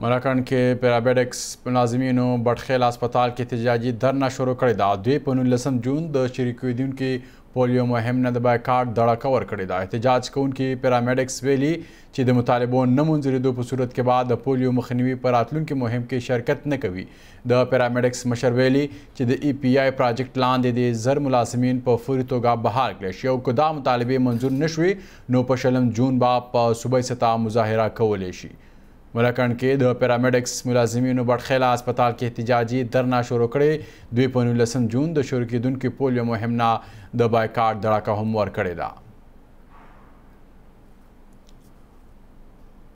مراکن کې پیرابډکس ملازمینو بټخیل هسپتال کې احتجاجي درنه شروع کړې ده دوی په 19 جون د شریکېدونکو پولیو مهم نه د بایکاټ دړه کور کړې ده احتجاج کوونکي پیرامډکس ویلي چې د مطالبو نه منځرېدو په صورت کې بعد د پولیو مخنیوي پر راتلونکي مهم کې شرکت نه کوي د پیرامډکس مشر ویلي چې د ای پی آی پروجیکټ لاندې د زر ملازمین په فوري توګه بهار کړل شي او که دا مطالبه منظور نشوي نو په شلم جون به په صوبې ستا مظاهره کولی شي ملکند کې د پیرامیډکس ملازمینو بټخېلا هسپتال کې احتجاجي درنا شروع کړې دوی په 19 جون د شروع کېدونکو پولیو مهم نه د بایکاټ دړه هم ور کړې ده